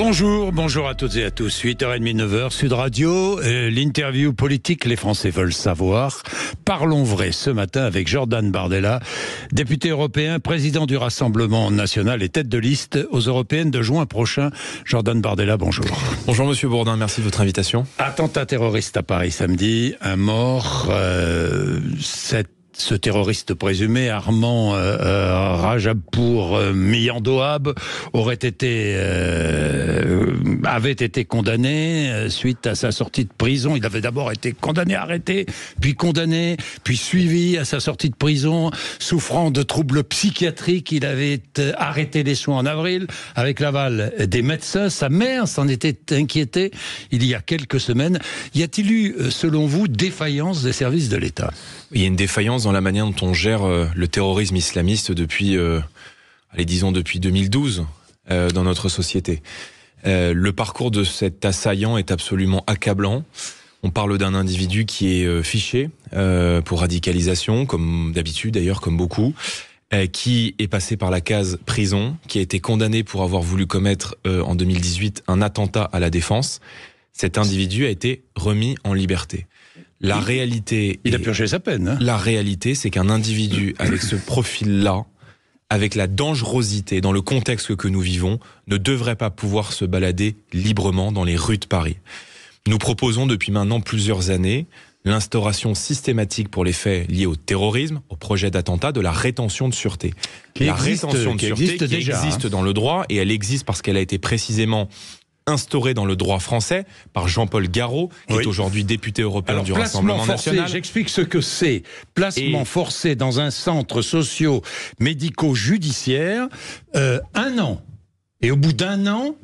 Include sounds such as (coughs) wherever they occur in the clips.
Bonjour, bonjour à toutes et à tous. 8h30, 9h, Sud Radio, euh, l'interview politique, les Français veulent savoir. Parlons vrai ce matin avec Jordan Bardella, député européen, président du Rassemblement national et tête de liste aux européennes de juin prochain. Jordan Bardella, bonjour. Bonjour Monsieur Bourdin, merci de votre invitation. Attentat terroriste à Paris samedi, un mort, euh, cette ce terroriste présumé, Armand euh, euh Rajapour euh, Miyandoab, aurait été, euh, avait été condamné suite à sa sortie de prison. Il avait d'abord été condamné, arrêté, puis condamné, puis suivi à sa sortie de prison, souffrant de troubles psychiatriques. Il avait arrêté les soins en avril avec l'aval des médecins. Sa mère s'en était inquiétée il y a quelques semaines. Y a-t-il eu, selon vous, défaillance des services de l'État Il y a une défaillance dans la manière dont on gère euh, le terrorisme islamiste depuis, euh, allez, disons depuis 2012 euh, dans notre société. le parcours de cet assaillant est absolument accablant. On parle d'un individu qui est fiché pour radicalisation, comme d'habitude d'ailleurs, comme beaucoup, qui est passé par la case prison, qui a été condamné pour avoir voulu commettre en 2018 un attentat à la défense. Cet individu a été remis en liberté. La réalité. Il a purgé sa peine. Hein. La réalité, c'est qu'un individu avec ce profil-là, avec la dangerosité dans le contexte que nous vivons, ne devrait pas pouvoir se balader librement dans les rues de Paris. Nous proposons depuis maintenant plusieurs années l'instauration systématique pour les faits liés au terrorisme, au projet d'attentat, de la rétention de sûreté. la rétention de sûreté existe existe hein. dans le droit et elle existe parce qu'elle a été précisément instauré dans le droit français par Jean-Paul Garot, qui est aujourd'hui député européen du Rassemblement national. J'explique ce que c'est. Placement forcé dans un centre socio-médico-judiciaire, euh, un an. Et au bout d'un an,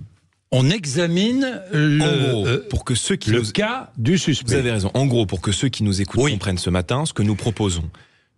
on examine le, euh, pour que ceux qui le cas du suspect. Vous avez raison. En gros, pour que ceux qui nous écoutent comprennent ce matin, ce que nous proposons,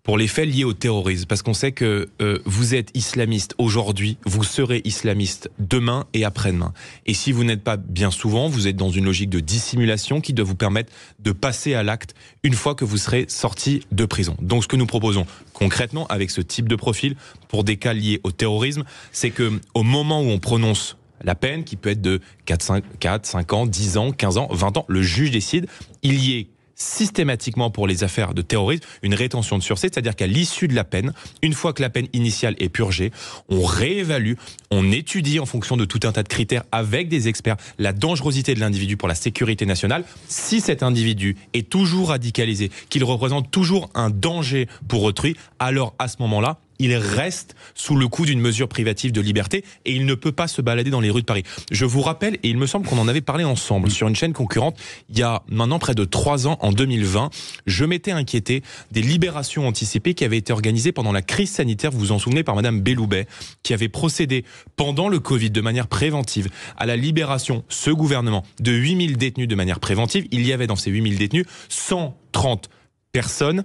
pour les faits liés au terrorisme, parce qu'on sait que euh, vous êtes islamiste aujourd'hui, vous serez islamiste demain et après-demain. Et si vous n'êtes pas bien souvent, vous êtes dans une logique de dissimulation qui doit vous permettre de passer à l'acte une fois que vous serez sorti de prison. Donc ce que nous proposons concrètement avec ce type de profil pour des cas liés au terrorisme, c'est que au moment où on prononce la peine qui peut être de 4 5, 4, 5 ans, 10 ans, 15 ans, 20 ans. Le juge décide. Il y est systématiquement pour les affaires de terrorisme une rétention de sûreté, c'est-à-dire qu'à l'issue de la peine, une fois que la peine initiale est purgée, on réévalue, on étudie en fonction de tout un tas de critères avec des experts la dangerosité de l'individu pour la sécurité nationale. Si cet individu est toujours radicalisé, qu'il représente toujours un danger pour autrui, alors à ce moment-là, il reste sous le coup d'une mesure privative de liberté et il ne peut pas se balader dans les rues de Paris. Je vous rappelle, et il me semble qu'on en avait parlé ensemble sur une chaîne concurrente il y a maintenant près de trois ans, en 2020, je m'étais inquiété des libérations anticipées qui avaient été organisées pendant la crise sanitaire, vous vous en souvenez, par Madame Belloubet, qui avait procédé pendant le Covid de manière préventive à la libération, ce gouvernement, de 8000 détenus de manière préventive. Il y avait dans ces 8000 détenus 130 personnes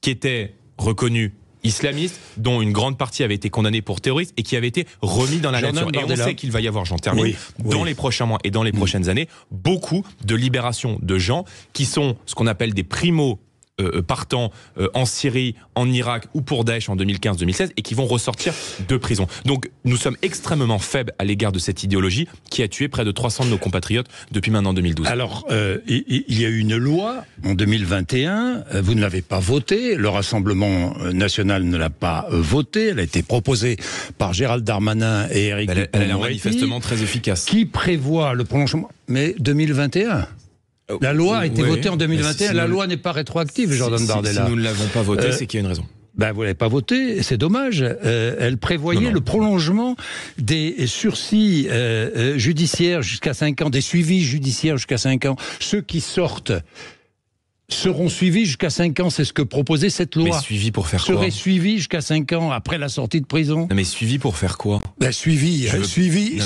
qui étaient reconnues islamistes, dont une grande partie avait été condamnée pour terroriste et qui avait été remis dans la Et on sait qu'il va y avoir, j'en termine, dans les prochains mois et dans les mm. prochaines années, beaucoup de libération de gens qui sont ce qu'on appelle des primo euh, euh, partant euh, en Syrie, en Irak ou pour Daesh en 2015-2016 et qui vont ressortir de prison. Donc nous sommes extrêmement faibles à l'égard de cette idéologie qui a tué près de 300 de nos compatriotes depuis maintenant 2012. Alors, il y a eu une loi en 2021, vous ne l'avez pas votée, le Rassemblement national ne l'a pas votée, elle a été proposée par Gérald Darmanin et Eric Elle, elle est manifestement très efficace. Qui prévoit le prolongement Mais 2021 Oh. La loi a été votée en 2021. la loi n'est pas rétroactive, Jordan Bardella. Si nous ne l'avons pas votée, euh, c'est qu'il y a une raison. Ben, vous l'avez pas voté, c'est dommage. Euh, elle prévoyait le prolongement des sursis euh, judiciaires jusqu'à 5 ans, des suivis judiciaires jusqu'à 5 ans. Ceux qui sortent seront suivis jusqu'à 5 ans. C'est ce que proposait cette loi. Mais suivis pour faire Seraient suivis jusqu'à 5 ans après la sortie de prison. Non mais suivis pour faire quoi Suivi, suivi,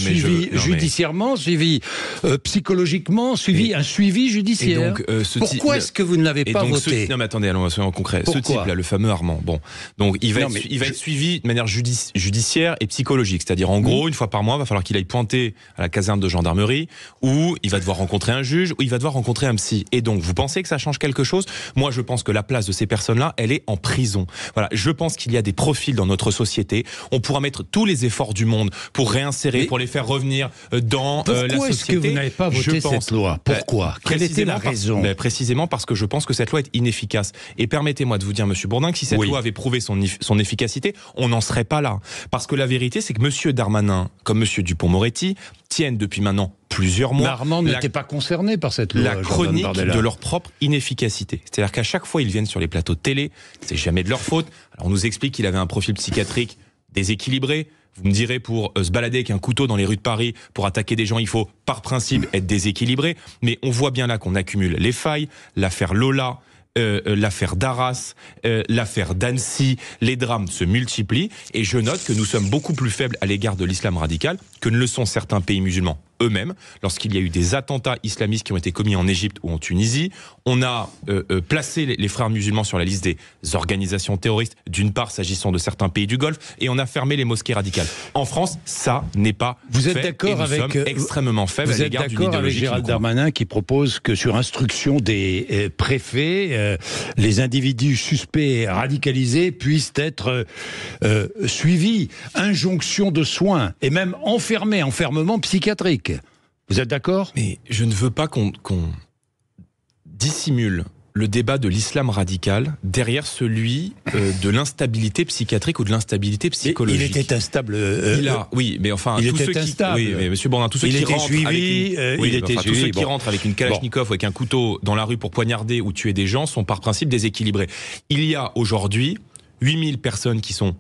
judiciairement, suivi euh, psychologiquement, suivi, un suivi judiciaire. Euh, Pourquoi est-ce que vous ne l'avez pas voté Non mais attendez, allons soyons concrets. concret. ce type-là, le fameux Armand, bon, donc il va, être, suivi de manière judiciaire et psychologique. C'est-à-dire en gros, une fois par mois, il va falloir qu'il aille pointer à la caserne de gendarmerie ou il va devoir rencontrer un juge, ou il va devoir rencontrer un psy. Et donc, vous pensez que ça change quelque chose. Moi, je pense que la place de ces personnes-là, elle est en prison. Voilà, je pense qu'il y a des profils dans notre société. On pourra mettre tous les efforts du monde pour réinsérer, pour les faire revenir euh, dans euh, la société. Pourquoi est-ce que vous n'avez pas voté cette loi ben, Pourquoi Quelle était la raison ben, Précisément parce que je pense que cette loi est inefficace. Et permettez-moi de vous dire, Monsieur Bourdin, que si cette loi avait prouvé son, son efficacité, on n'en serait pas là. Parce que la vérité, c'est que Monsieur Darmanin, comme Monsieur Dupont-Moretti, tiennent depuis maintenant plusieurs mois. L'armand n'était pas concerné par cette loi. La chronique de leur propre inefficacité. C'est-à-dire qu'à chaque fois, ils viennent sur les plateaux de télé, c'est jamais de leur faute. on nous explique qu'il avait un profil psychiatrique déséquilibré. Vous me direz, pour euh, se balader avec un couteau dans les rues de Paris, pour attaquer des gens, il faut, par principe, être déséquilibré. Mais on voit bien là qu'on accumule les failles. L'affaire Lola, euh, euh, l'affaire d'Arras, l'affaire d'Annecy, les drames se multiplient et je note que nous sommes beaucoup plus faibles à l'égard de l'islam radical que ne le sont certains pays musulmans eux-mêmes lorsqu'il y a eu des attentats islamistes qui ont été commis en Égypte ou en Tunisie. On a euh, euh, placé les, frères musulmans sur la liste des organisations terroristes, d'une part s'agissant de certains pays du Golfe, et on a fermé les mosquées radicales. En France, ça n'est pas vous êtes d'accord avec extrêmement faible vous à l'égard d'une idéologie avec Gérald qui Darmanin qui propose que sur instruction des euh, préfets, les individus suspects radicalisés puissent être suivis, injonction de soins et même enfermés, enfermement psychiatrique. Vous êtes d'accord Mais je ne veux pas qu'on dissimule le débat de l'islam radical derrière celui euh, de l'instabilité psychiatrique ou de l'instabilité psychologique. Il était instable. Euh, il euh, oui, mais enfin, il tous était ceux instable. Qui, oui, mais qui rentrent il était enfin, tous ceux qui rentrent avec une Kalachnikov ou avec un couteau dans la rue pour poignarder ou tuer des gens sont par principe déséquilibrés. Il y a aujourd'hui 8000 personnes qui sont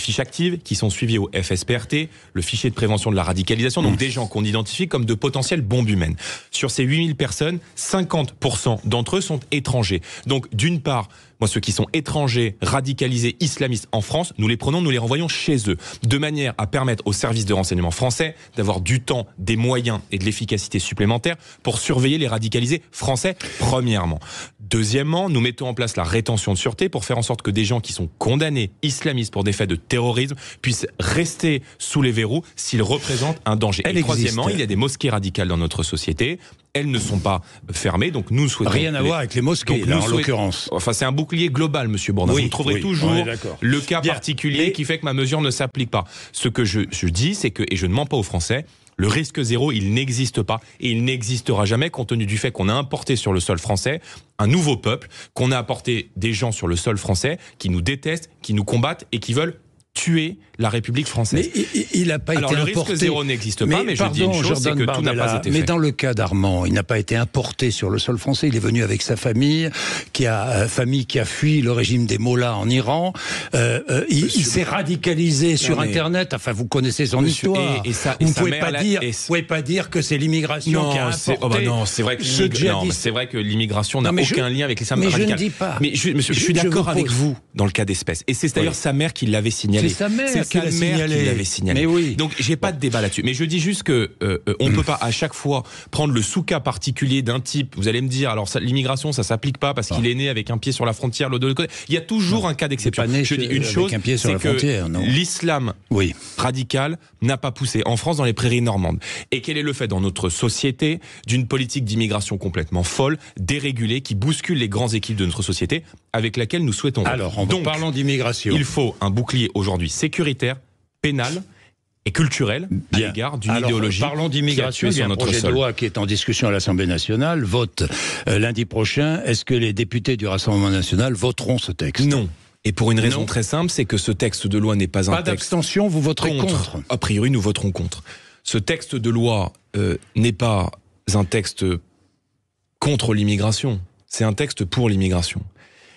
fiches actives qui sont suivies au FSPRT, le fichier de prévention de la radicalisation, donc mmh. des gens qu'on identifie comme de potentielles bombes humaines. Sur ces 8000 personnes, 50% d'entre eux sont étrangers. Donc d'une part, moi, ceux qui sont étrangers, radicalisés, islamistes en France, nous les prenons, nous les renvoyons chez eux, de manière à permettre aux services de renseignement français d'avoir du temps, des moyens et de l'efficacité supplémentaire pour surveiller les radicalisés français, premièrement. Deuxièmement, nous mettons en place la rétention de sûreté pour faire en sorte que des gens qui sont condamnés islamistes pour des faits de terrorisme puissent rester sous les verrous s'ils représentent un danger. et troisièmement, il y a des mosquées radicales dans notre société elles ne sont pas fermées. Donc nous souhaitons. Rien à voir avec les mosquées, en l'occurrence. Enfin, c'est un bouclier global, monsieur Bourdin. vous trouverez toujours le cas particulier qui fait que ma mesure ne s'applique pas. Ce que je, je dis, c'est que, et je ne mens pas aux Français, le risque zéro, il n'existe pas et il n'existera jamais compte tenu du fait qu'on a importé sur le sol français un nouveau peuple, qu'on a apporté des gens sur le sol français qui nous détestent, qui nous combattent et qui veulent tuer la République française. Mais il n'a pas été le risque zéro n'existe pas, mais, je dis une que tout n'a pas été fait. Mais dans le cas d'Armand, il n'a pas été importé sur le sol français. Il est venu avec sa famille, qui a euh, famille qui a fui le régime des Mollahs en Iran. Euh, euh il, s'est radicalisé sur Internet. Enfin, vous connaissez son histoire. Et, ça, vous ne pouvez, pas dire, et... pouvez pas dire que c'est l'immigration qui a oh, bah importé. Oh non, c'est vrai que c'est vrai que l'immigration n'a aucun lien avec les Mais je ne dis pas. Mais je suis d'accord avec vous dans le cas d'espèce. Et c'est d'ailleurs sa mère qui l'avait signalé. C'est sa mère qui l'avait signalé. Mais oui. Donc j'ai pas de débat là-dessus. Mais je dis juste que euh, euh, on peut pas à chaque fois prendre le sous-cas particulier d'un type. Vous allez me dire, alors l'immigration, ça s'applique pas parce qu'il ah. est né avec un pied sur la frontière, l'autre côté. Il y a toujours un cas d'exception. Je dis une chose, c'est que l'islam oui. radical n'a pas poussé en France dans les prairies normandes. Et quel est le fait dans notre société d'une politique d'immigration complètement folle, dérégulée, qui bouscule les grands équipes de notre société avec laquelle nous souhaitons. Alors, en parlant d'immigration, il faut un bouclier aujourd'hui sécuritaire, pénal et culturel à l'égard d'une idéologie. Parlons d'immigration. sur projet de loi qui est en discussion à l'Assemblée nationale. Vote euh, lundi prochain. Est-ce que les députés du Rassemblement national voteront ce texte Non. Et pour une raison très simple, c'est que ce texte de loi n'est pas, un texte. Pas d'abstention, vous voterez contre. A priori, nous voterons contre. Ce texte de loi euh, n'est pas un texte contre l'immigration. C'est un texte pour l'immigration.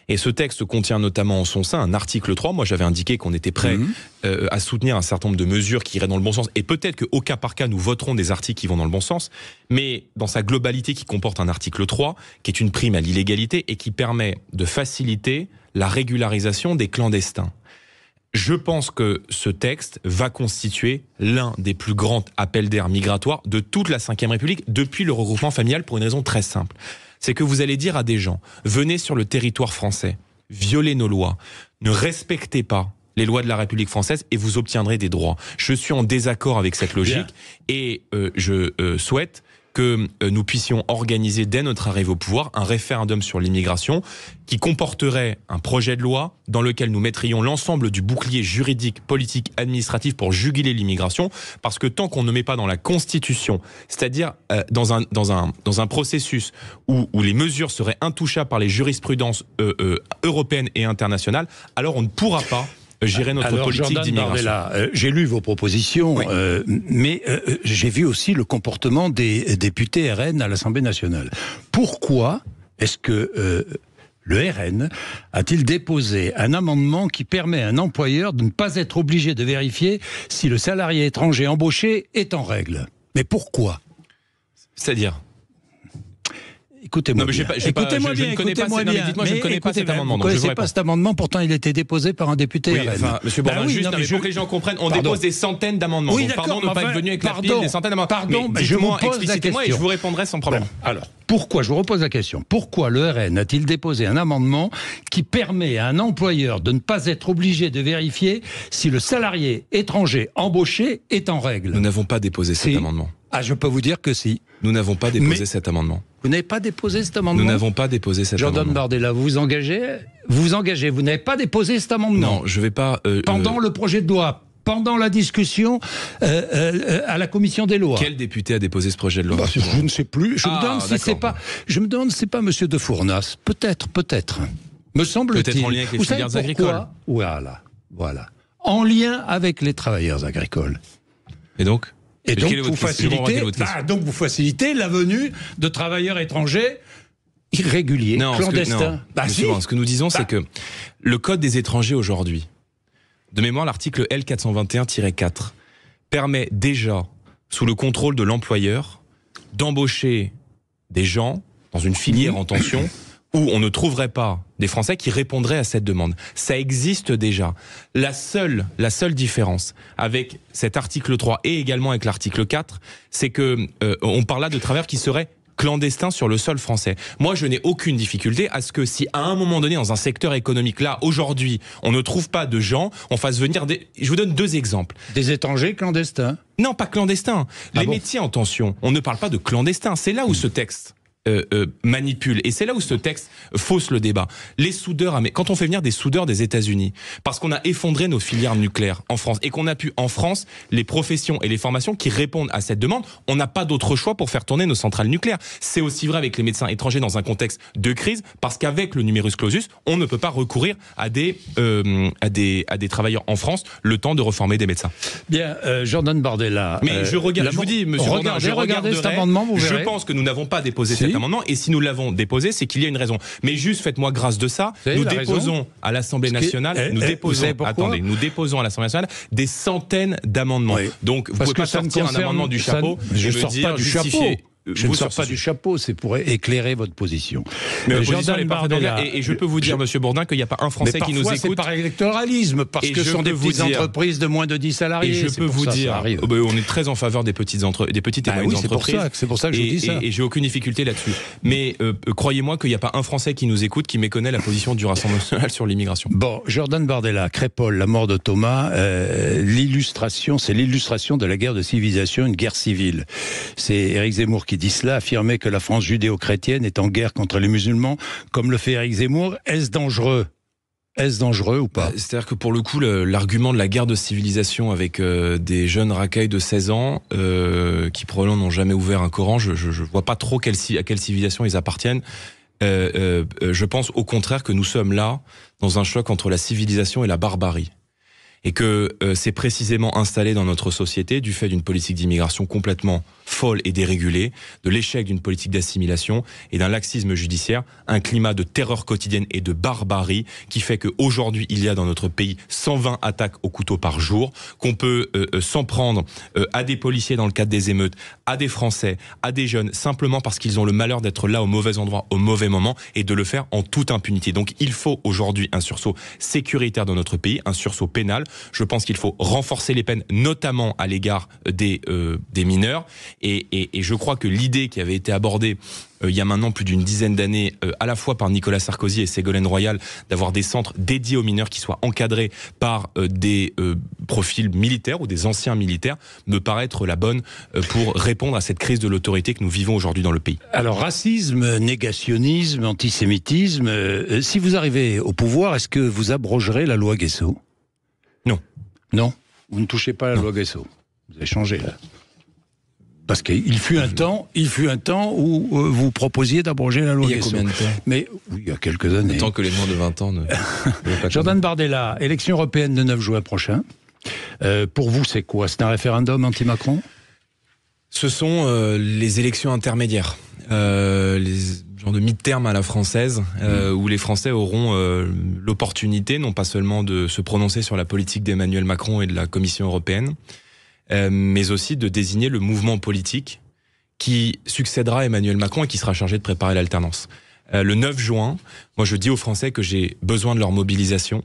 Et ce texte contient notamment en son sein un article 3. Moi, j'avais indiqué qu'on était prêt mhm. euh, à soutenir un certain nombre de mesures qui iraient dans le bon sens. Et peut-être qu'au cas par cas, nous voterons des articles qui vont dans le bon sens. Mais dans sa globalité, qui comporte un article 3, qui est une prime à l'illégalité et qui permet de faciliter la régularisation des clandestins. Je pense que ce texte va constituer l'un des plus grands appels d'air migratoires de toute la Ve République depuis le regroupement familial pour une raison très simple c'est que vous allez dire à des gens, venez sur le territoire français, violez nos lois, ne respectez pas les lois de la République française et vous obtiendrez des droits. Je suis en désaccord avec cette logique et euh, je euh, souhaite que euh, nous puissions organiser dès notre arrivée au pouvoir un référendum sur l'immigration qui comporterait un projet de loi dans lequel nous mettrions l'ensemble du bouclier juridique, politique, administratif pour juguler l'immigration, parce que tant qu'on ne met pas dans la Constitution, c'est-à-dire euh, dans, un, dans, un, dans un processus où, les mesures seraient intouchables par les jurisprudences euh, européennes et internationales, alors on ne pourra pas gérer notre Alors, politique euh, j'ai lu vos propositions, euh, mais euh, j'ai vu aussi le comportement des députés RN à l'Assemblée nationale. Pourquoi est-ce que le RN a-t-il déposé un amendement qui permet à un employeur de ne pas être obligé de vérifier si le salarié étranger embauché est en règle Mais pourquoi C'est-à-dire écoutez-moi bien. écoutez bien. Dites-moi, je ne connais pas cet amendement. Vous ne connaissez pas cet amendement, pourtant il a été déposé par un député. Oui, enfin, Monsieur bah Bourdin, juste pour que les gens comprennent, on dépose des centaines d'amendements. Oui, Pardon de pas être venu avec la des centaines d'amendements. Pardon, je vous pose la Et je vous répondrai sans problème. Alors, pourquoi Je vous repose la question. Pourquoi le RN a-t-il déposé un amendement qui permet à un employeur de ne pas être obligé de vérifier si le salarié étranger embauché est en règle Nous n'avons pas déposé cet amendement. Ah, je peux vous dire que si. Nous n'avons pas déposé cet amendement. Vous n'avez pas déposé cet amendement Nous n'avons pas déposé cet amendement. Jordan Bardella, vous vous engagez Vous vous engagez, vous n'avez pas déposé cet amendement Non, je ne vais pas... Euh, pendant euh, le projet de loi pendant la discussion euh, à la commission des lois. Quel député a déposé ce projet de loi bah, Je ne sais plus. Je me ah, demande si c'est pas. Je me demande si c'est pas Monsieur de Fournas. Peut-être, peut-être. Me semble-t-il. Peut-être en lien avec les travailleurs agricoles. Voilà, voilà. En lien avec les travailleurs agricoles. Et donc et bah, donc vous, facilitez, la venue de travailleurs étrangers irréguliers, clandestins. Ce que, bah, ce que nous disons, c'est bah. que le Code des étrangers aujourd'hui, de mémoire l'article L421-4, permet déjà, sous le contrôle de l'employeur, d'embaucher des gens dans une filière en tension (coughs) où on ne trouverait pas des Français qui répondraient à cette demande. Ça existe déjà. La seule, la seule différence avec cet article 3 et également avec l'article 4, c'est que euh, on parle là de travers qui serait clandestin sur le sol français. Moi, je n'ai aucune difficulté à ce que si à un moment donné, dans un secteur économique, là, aujourd'hui, on ne trouve pas de gens, on fasse venir des... Je vous donne deux exemples. Des étrangers clandestins Non, pas clandestins. Ah Les métiers en tension. On ne parle pas de clandestins. C'est là où hmm. ce texte euh, euh, manipule manipulent. Et c'est là où ce texte fausse le débat. Les soudeurs, ah, quand on fait venir des soudeurs des États-Unis, parce qu'on a effondré nos filières nucléaires en France et qu'on a pu en France les professions et les formations qui répondent à cette demande, on n'a pas d'autre choix pour faire tourner nos centrales nucléaires. C'est aussi vrai avec les médecins étrangers dans un contexte de crise, parce qu'avec le numerus clausus, on ne peut pas recourir à des, euh, à des, à des travailleurs en France le temps de reformer des médecins. Bien, Jordan Bardella. Mais je regarde, je vous dis, monsieur regardez, Président je regarde cet amendement, vous verrez. Je pense que nous n'avons pas déposé si, et si nous l'avons déposé, c'est qu'il y a une raison. Mais juste faites-moi grâce de ça. Nous déposons à l'Assemblée nationale, eh, nous eh, déposons, attendez, nous déposons à l'Assemblée nationale des centaines d'amendements. Donc vous pouvez pas sortir un amendement du chapeau. Je ne sors pas du chapeau. Euh, je vous ne sors pas du chapeau, c'est pour éclairer votre position. Mais Jordan Bardella, et, je peux vous dire, Monsieur Bourdin, qu'il n'y a pas un Français qui nous écoute. C'est par électoralisme, parce que ce sont des petites entreprises de moins de 10 salariés. Et je peux vous dire, oh, ben, on est très en faveur des petites, entre, des petites et bah moyennes entreprises. C'est pour, ça que je et, dis ça. Et, j'ai aucune difficulté là-dessus. Mais euh, euh, croyez-moi qu'il n'y a pas un Français qui nous écoute qui méconnaît la position du Rassemblement national sur l'immigration. Bon, Jordan Bardella, Crépole, la mort de Thomas, l'illustration, c'est l'illustration de la guerre de civilisation, une guerre civile. C'est Éric Zemmour qui dit cela, affirmer que la France judéo-chrétienne est en guerre contre les musulmans, comme le fait Eric Zemmour, est-ce dangereux est-ce dangereux ou pas euh, C'est-à-dire que pour le coup, l'argument de la guerre de civilisation avec euh, des jeunes racailles de 16 ans euh, qui probablement n'ont jamais ouvert un Coran, je ne vois pas trop à quelle civilisation ils appartiennent. je pense au contraire que nous sommes là dans un choc entre la civilisation et la barbarie et que euh, c'est précisément installé dans notre société du fait d'une politique d'immigration complètement folle et dérégulée, de l'échec d'une politique d'assimilation et d'un laxisme judiciaire, un climat de terreur quotidienne et de barbarie qui fait qu'aujourd'hui il y a dans notre pays 120 attaques au couteau par jour, qu'on peut euh, euh, s'en prendre à des policiers dans le cadre des émeutes, à des Français, à des jeunes, simplement parce qu'ils ont le malheur d'être là au mauvais endroit, au mauvais moment, et de le faire en toute impunité. Donc il faut aujourd'hui un sursaut sécuritaire dans notre pays, un sursaut pénal, je pense qu'il faut renforcer les peines, notamment à l'égard des, euh, mineurs. Et, je crois que l'idée qui avait été abordée euh, il y a maintenant plus d'une dizaine d'années, euh, à la fois par Nicolas Sarkozy et Ségolène Royal, d'avoir des centres dédiés aux mineurs qui soient encadrés par des profils militaires ou des anciens militaires, me paraît être la bonne pour répondre à cette crise de l'autorité que nous vivons aujourd'hui dans le pays. Alors racisme, négationnisme, antisémitisme, si vous arrivez au pouvoir, est-ce que vous abrogerez la loi Guesso non, vous ne touchez pas à la loi Guesso. Vous avez changé là. Parce qu'il fut un temps, il fut un temps où euh, vous proposiez d'abroger la loi il Mais oui, il y a quelques années. Tant que les moins de 20 ans ne. (laughs) Jordan Bardella, élection européenne de 9 juin prochain. Euh, pour vous, c'est quoi C'est un référendum anti-Macron Ce sont euh, les élections intermédiaires. Euh, les genre de mi-terme à la française, euh, mm. où les Français auront euh, l'opportunité non pas seulement de se prononcer sur la politique d'Emmanuel Macron et de la Commission européenne, mais aussi de désigner le mouvement politique qui succédera à Emmanuel Macron et qui sera chargé de préparer l'alternance. le 9 juin, moi je dis aux Français que j'ai besoin de leur mobilisation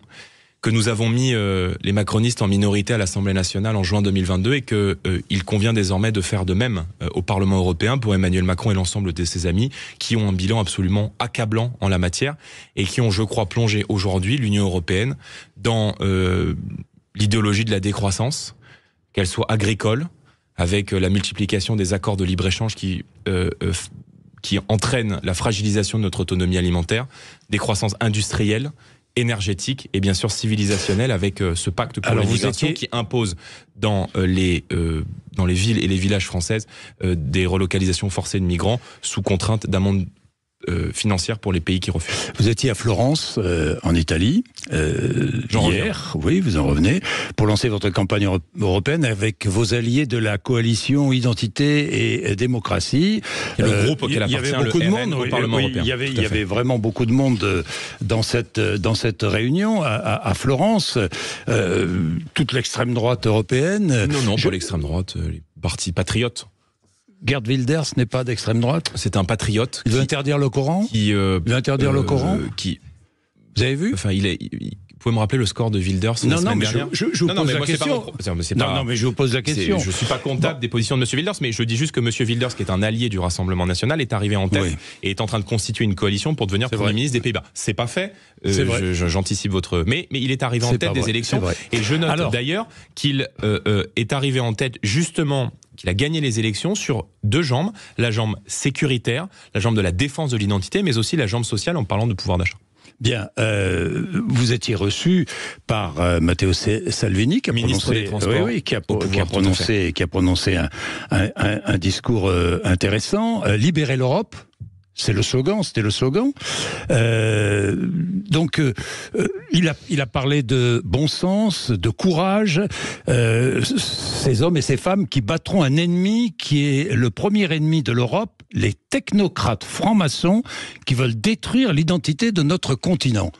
que nous avons mis euh, les macronistes en minorité à l'Assemblée nationale en juin 2022 et que euh, il convient désormais de faire de même euh, au Parlement européen pour Emmanuel Macron et l'ensemble de ses amis qui ont un bilan absolument accablant en la matière et qui ont, je crois, plongé aujourd'hui l'Union européenne dans l'idéologie de la décroissance, qu'elle soit agricole, avec la multiplication des accords de libre-échange qui qui entraîne la fragilisation de notre autonomie alimentaire, décroissance industrielle, énergétique et bien sûr civilisationnelle avec euh, ce pacte pour qui impose dans euh, les euh, dans les villes et les villages françaises des relocalisations forcées de migrants sous contrainte monde... Euh, financière pour les pays qui refusent. Vous étiez à Florence, euh, en Italie, euh, hier, oui, vous en revenez, pour lancer votre campagne européenne avec vos alliés de la coalition Identité et Démocratie. Il y le groupe auquel appartient avait beaucoup de monde, au Parlement européen. Il y avait, vraiment beaucoup de monde dans cette, dans cette réunion à, Florence. toute l'extrême droite européenne. Non, non, pas l'extrême droite, les partis patriotes Gerd Wilders n'est pas d'extrême droite C'est un patriote. Il veut interdire le Coran euh, Il veut interdire le euh, Coran Qui vous avez vu Enfin, il est. Vous pouvez me rappeler le score de Wilders Non, non, mais je, vous pose la question. Pas non, mais je vous pose la question. Je suis pas comptable des positions de M. Wilders, mais je dis juste que M. Wilders, qui est un allié du Rassemblement national, est arrivé en tête et est en train de constituer une coalition pour devenir Premier ministre des Pays-Bas. C'est pas fait. Euh, j'anticipe votre. Mais, mais il est arrivé en tête des élections. Et je note d'ailleurs qu'il euh, euh, est arrivé en tête justement qu'il a gagné les élections sur deux jambes, la jambe sécuritaire, la jambe de la défense de l'identité, mais aussi la jambe sociale en parlant de pouvoir d'achat. Bien, euh, vous étiez reçu par euh, Matteo Salvini, qui a Ministre prononcé, qui a, prononcé, un, discours euh, intéressant. Libérer l'Europe, c'est le slogan, c'était le slogan. Euh, donc, euh, euh, il, a, il a parlé de bon sens, de courage. ces hommes et ces femmes qui battront un ennemi qui est le premier ennemi de l'Europe, les technocrates francs-maçons qui veulent détruire l'identité de notre continent.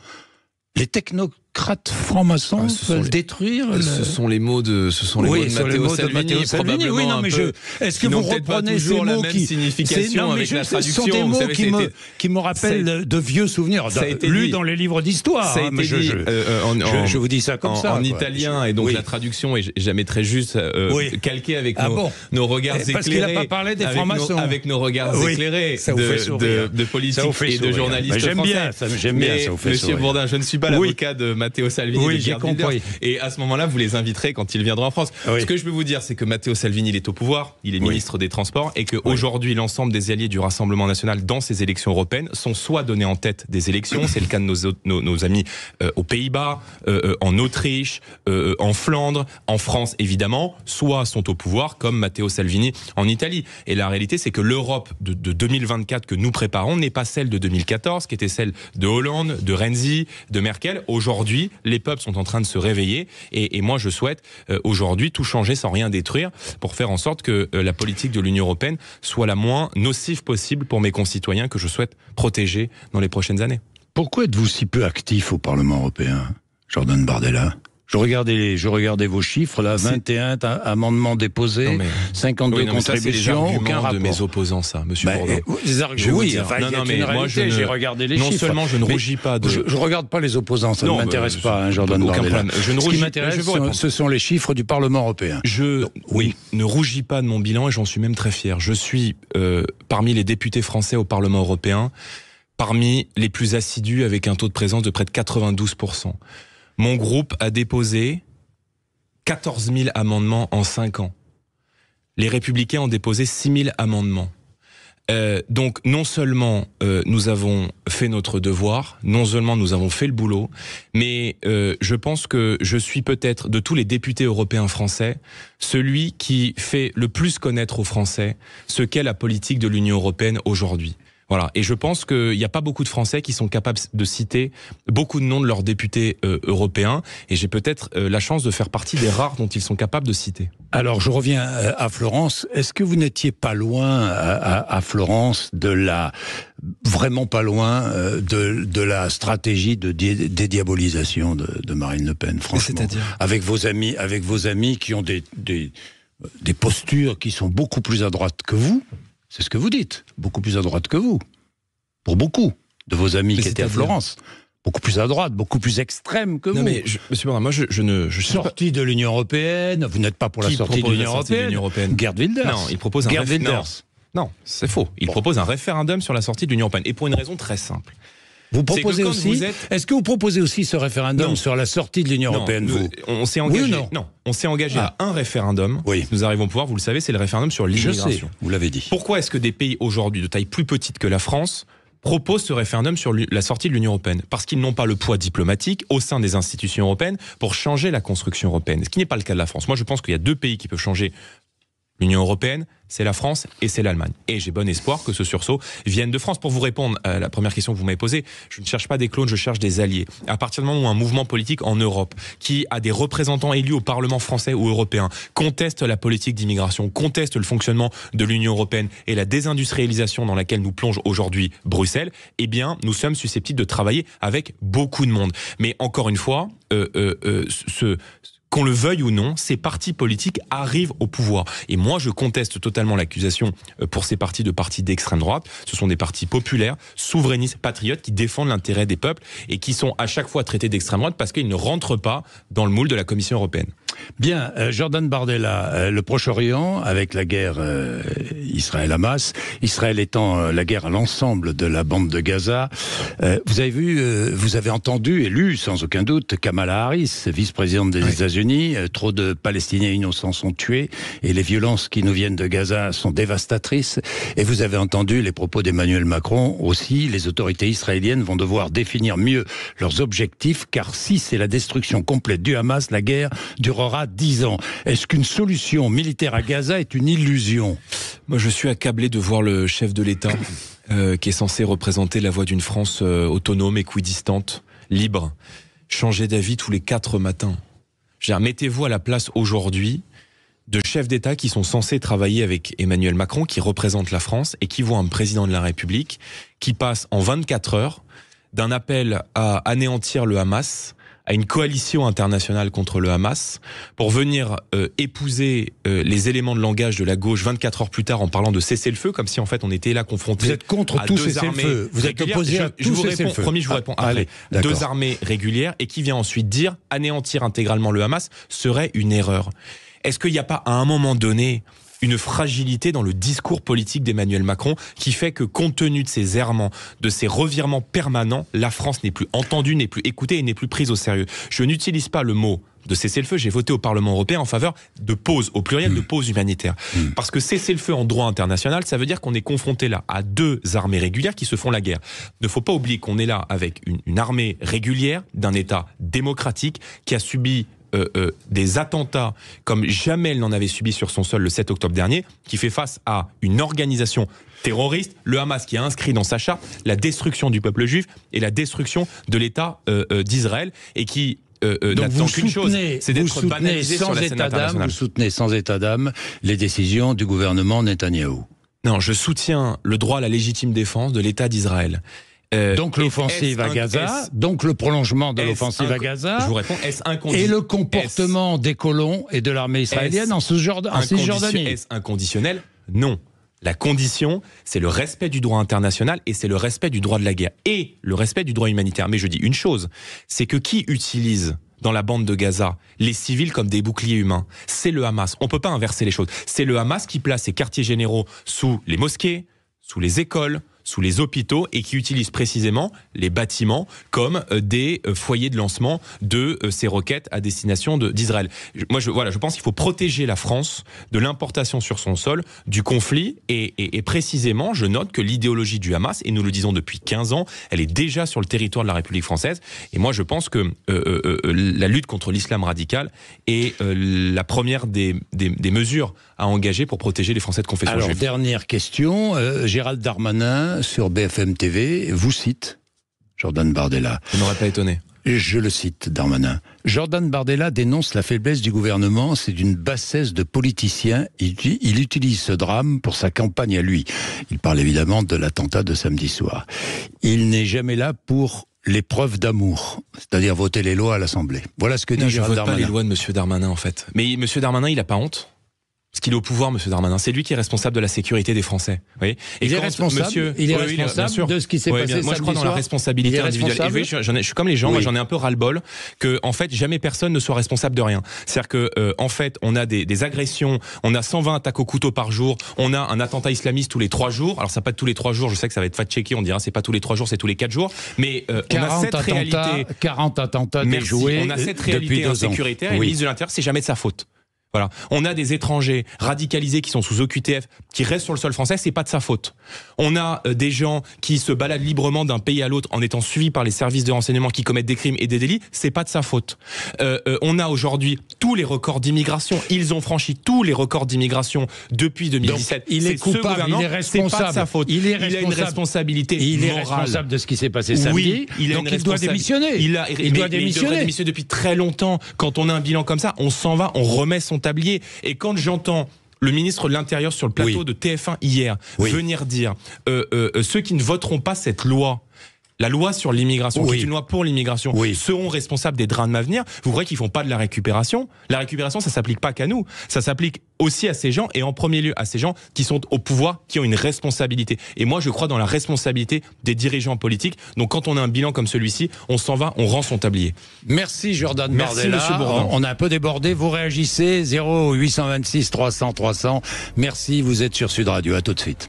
Les technocrates crates franc-maçon, ah, détruire. Ce sont les mots de, ce sont les mots de Matteo Salvini, probablement Oui, non, mais je, est-ce que vous reprenez ces mots la qui, signification avec la traduction, Ce sont des mots qui, me, rappellent de vieux souvenirs, lus dans les livres d'histoire. Hein, je, euh, euh, je, vous dis ça comme en, ça. En italien, et donc la traduction est jamais très juste, euh, calquée avec ah nos, regards éclairés. Eh, parce qu'il n'a pas parlé des francs-maçons. Avec nos regards éclairés de politique et de journalistes. J'aime bien, j'aime bien, ça vous fait Monsieur Bourdin, je ne suis pas l'avocat de Matteo Salvini. Oui, j'ai compris. Et à ce moment-là, vous les inviterez quand ils viendront en France. Ce que je peux vous dire, c'est que Matteo Salvini, il est au pouvoir, il est ministre des Transports, et qu'aujourd'hui, l'ensemble des alliés du Rassemblement national dans ces élections européennes sont soit donnés en tête des élections, c'est le cas de nos, amis euh, aux Pays-Bas, euh, euh, en Autriche, en Flandre, en France évidemment, soit sont au pouvoir comme Matteo Salvini en Italie. Et la réalité, c'est que l'Europe de 2024 que nous préparons n'est pas celle de 2014, qui était celle de Hollande, de Renzi, de Merkel. Aujourd'hui, les peuples sont en train de se réveiller et, moi je souhaite euh, aujourd'hui tout changer sans rien détruire pour faire en sorte que euh, la politique de l'Union européenne soit la moins nocive possible pour mes concitoyens que je souhaite protéger dans les prochaines années. Pourquoi êtes-vous si peu actif au Parlement européen, Jordan Bardella je regardais, je regardais vos chiffres, là, 21 amendements déposés, mais... 52 oui, contributions, les aucun de mes opposants, ça, monsieur bah, euh, oui, non, non, mais moi, j'ai regardé les chiffres. Non seulement je ne rougis pas de... Je, ne regarde pas les opposants, ça ne m'intéresse bah, pas, hein, Jordan Je ne Ce qui m'intéresse, ce sont les chiffres du Parlement européen. Je oui. ne rougis pas de mon bilan et j'en suis même très fier. Je suis euh, parmi les députés français au Parlement européen, parmi les plus assidus avec un taux de présence de près de 92%. Mon groupe a déposé 14 000 amendements en 5 ans. Les républicains ont déposé 6 000 amendements. Euh, donc non seulement euh, nous avons fait notre devoir, non seulement nous avons fait le boulot, mais euh, je pense que je suis peut-être de tous les députés européens français celui qui fait le plus connaître aux Français ce qu'est la politique de l'Union européenne aujourd'hui. Voilà. Et je pense qu'il n'y a pas beaucoup de Français qui sont capables de citer beaucoup de noms de leurs députés euh, européens. Et j'ai peut-être euh, la chance de faire partie des rares dont ils sont capables de citer. Alors, je reviens euh, à Florence. Est-ce que vous n'étiez pas loin à, Florence de la vraiment pas loin de, la stratégie de dédiabolisation de, de, Marine Le Pen, franchement, avec vos amis, avec vos amis qui ont des, des postures qui sont beaucoup plus à droite que vous, c'est ce que vous dites. Beaucoup plus à droite que vous. Pour beaucoup de vos amis qui étaient à Florence. beaucoup plus à droite, beaucoup plus extrême que vous. Mais monsieur Bernard, moi je, ne Sortie de l'Union européenne. Vous n'êtes pas pour la sortie de l'Union européenne. européenne. Gerd Wilders. Non, il propose un Non, c'est faux. Il propose un référendum sur la sortie de l'Union européenne et pour une raison très simple. Vous proposez aussi. Est-ce que vous proposez aussi ce référendum sur la sortie de l'Union européenne On s'est engagé. non, On s'est engagé ah. à un référendum. Oui. Nous arrivons au pouvoir. Vous le savez, c'est le référendum sur l'immigration. Vous l'avez dit. Pourquoi est-ce que des pays aujourd'hui de taille plus petite que la France proposent ce référendum sur la sortie de l'Union européenne parce qu'ils n'ont pas le poids diplomatique au sein des institutions européennes pour changer la construction européenne, ce qui n'est pas le cas de la France. Moi, je pense qu'il y a deux pays qui peuvent changer l'Union européenne, c'est la France et c'est l'Allemagne. Et j'ai bon espoir que ce sursaut vienne de France. Pour vous répondre à la première question que vous m'avez posée, je ne cherche pas des clones, je cherche des alliés. À partir du moment où un mouvement politique en Europe, qui a des représentants élus au Parlement français ou européen, conteste la politique d'immigration, conteste le fonctionnement de l'Union européenne et la désindustrialisation dans laquelle nous plonge aujourd'hui Bruxelles, eh bien, nous sommes susceptibles de travailler avec beaucoup de monde. Mais encore une fois, euh, euh, euh, ce, qu'on le veuille ou non, ces partis politiques arrivent au pouvoir. Et moi, je conteste totalement l'accusation euh, pour ces partis de partis d'extrême droite. Ce sont des partis populaires, souverainistes, patriotes, qui défendent l'intérêt des peuples et qui sont à chaque fois traités d'extrême droite parce qu'ils ne rentrent pas dans le moule de la Commission européenne. Bien, euh, Jordan Bardella, euh, le Proche-Orient, avec la guerre euh, Israël-Hamas, Israël étant la guerre à l'ensemble de la bande de Gaza, vous avez vu, vous avez entendu et lu sans aucun doute Kamala Harris, vice-présidente des États-Unis, trop de Palestiniens innocents sont tués et les violences qui nous viennent de Gaza sont dévastatrices, et vous avez entendu les propos d'Emmanuel Macron aussi, les autorités israéliennes vont devoir définir mieux leurs objectifs, car si c'est la destruction complète du Hamas, la guerre du aura dix ans. Est-ce qu'une solution militaire à Gaza est une illusion Moi, je suis accablé de voir le chef de l'État, (coughs) euh, qui est censé représenter la voix d'une France euh, autonome, équidistante, libre, changer d'avis tous les quatre matins. Mettez-vous à la place aujourd'hui de chefs d'État qui sont censés travailler avec Emmanuel Macron, qui représente la France, et qui voient un président de la République qui passe en 24 heures d'un appel à anéantir le Hamas à une coalition internationale contre le Hamas pour venir euh, épouser euh, les éléments de langage de la gauche 24 heures plus tard en parlant de cesser le feu, comme si en fait on était là confronté. Vous êtes contre à ces cesser Vous êtes opposé je, à vous réponds, je vous réponds deux armées régulières et qui vient ensuite dire anéantir intégralement le Hamas serait une erreur. Est-ce qu'il n'y a pas à un moment donné une fragilité dans le discours politique d'Emmanuel Macron qui fait que compte tenu de ses errements, de ses revirements permanents, la France n'est plus entendue, n'est plus écoutée et n'est plus prise au sérieux. Je n'utilise pas le mot de cesser le feu J'ai voté au Parlement européen en faveur de pause, au pluriel de hmm. pause humanitaire. Hmm. Parce que cessez-le-feu en droit international, ça veut dire qu'on est confronté là à deux armées régulières qui se font la guerre. Ne faut pas oublier qu'on est là avec une armée régulière d'un État démocratique qui a subi euh, euh, des attentats comme jamais elle n'en avait subi sur son sol le 7 octobre dernier, qui fait face à une organisation terroriste, le Hamas qui a inscrit dans sa charte la destruction du peuple juif et la destruction de l'État euh, d'Israël et qui euh, n'attend qu'une chose, c'est d'être banalisé sans état d'âme, Vous soutenez sans état d'âme les décisions du gouvernement Netanyahou. Non, je soutiens le droit à la légitime défense de l'État d'Israël. Euh, donc l'offensive à Gaza, donc le prolongement de l'offensive à Gaza, je vous réponds, et le comportement des colons et de l'armée israélienne en, en Cisjordanie. Est-ce inconditionnel Non. La condition, c'est le respect du droit international et c'est le respect du droit de la guerre et le respect du droit humanitaire. Mais je dis une chose, c'est que qui utilise dans la bande de Gaza les civils comme des boucliers humains C'est le Hamas. On ne peut pas inverser les choses. C'est le Hamas qui place ses quartiers généraux sous les mosquées, sous les écoles, sous les hôpitaux et qui utilisent précisément les bâtiments comme euh, des euh, foyers de lancement de euh, ces roquettes à destination d'Israël. Moi, je, voilà, je pense qu'il faut protéger la France de l'importation sur son sol du conflit et, précisément, je note que l'idéologie du Hamas, et nous le disons depuis 15 ans, elle est déjà sur le territoire de la République française. Et moi, je pense que la lutte contre l'islam radical est la première des, des mesures à engager pour protéger les Français de confession Alors, dernière question. Euh, Gérald Darmanin, sur BFM TV, vous cite Jordan Bardella. Ça n'aurait pas étonné. Je le cite, Darmanin. Jordan Bardella dénonce la faiblesse du gouvernement, c'est d'une bassesse de politicien. Il, utilise ce drame pour sa campagne à lui. Il parle évidemment de l'attentat de samedi soir. Il n'est jamais là pour l'épreuve d'amour, c'est-à-dire voter les lois à l'Assemblée. Voilà ce que dit Gérald Gérald je vote Pas les lois de Monsieur Darmanin en fait. Mais Monsieur Darmanin, il n'a pas honte ce qu'il est au pouvoir, Monsieur Darmanin. C'est lui qui est responsable de la sécurité des Français. Et il, est responsable, il est responsable de ce qui s'est passé. Moi, je crois dans la responsabilité individuelle. je, suis comme les gens, moi, j'en ai un peu ras-le-bol que, en fait, jamais personne ne soit responsable de rien. C'est-à-dire que, euh, en fait, on a des, des, agressions, on a 120 attaques au couteau par jour, on a un attentat islamiste tous les trois jours. Alors, ça pas tous les trois jours. Je sais que ça va être fat checké On dira, c'est pas tous les trois jours, c'est tous les quatre jours. Mais euh, on a cette attentats, réalité. 40 attentats déjoués. On a cette réalité insécuritaire. Et le ministre de l'Intérieur, c'est jamais de sa faute. Voilà. On a des étrangers radicalisés qui sont sous OQTF, qui restent sur le sol français, c'est pas de sa faute. On a euh, des gens qui se baladent librement d'un pays à l'autre en étant suivis par les services de renseignement qui commettent des crimes et des délits, c'est pas de sa faute. Euh, euh on a aujourd'hui tous les records d'immigration. Ils ont franchi tous les records d'immigration depuis 2017. il est, coupable, il est responsable. de sa faute. Il, a une responsabilité il est responsable de ce qui s'est passé samedi. il Donc il doit démissionner. Il, doit démissionner. il devrait démissionner depuis très longtemps. Quand on a un bilan comme ça, on s'en va, on remet son et quand j'entends le ministre de l'Intérieur sur le plateau de TF1 hier venir dire euh, euh, euh, ceux qui ne voteront pas cette loi la loi sur l'immigration, est une loi pour l'immigration, oui. seront responsables des drains de m'avenir. Vous croyez qu'ils font pas de la récupération La récupération, ça s'applique pas qu'à nous, ça s'applique aussi à ces gens et en premier lieu à ces gens qui sont au pouvoir, qui ont une responsabilité. Et moi, je crois dans la responsabilité des dirigeants politiques. Donc, quand on a un bilan comme celui-ci, on s'en va, on rend son tablier. Merci Jordan Merci, Monsieur On a un peu débordé. Vous réagissez 0 826 300 300. Merci. Vous êtes sur Sud Radio. À tout de suite.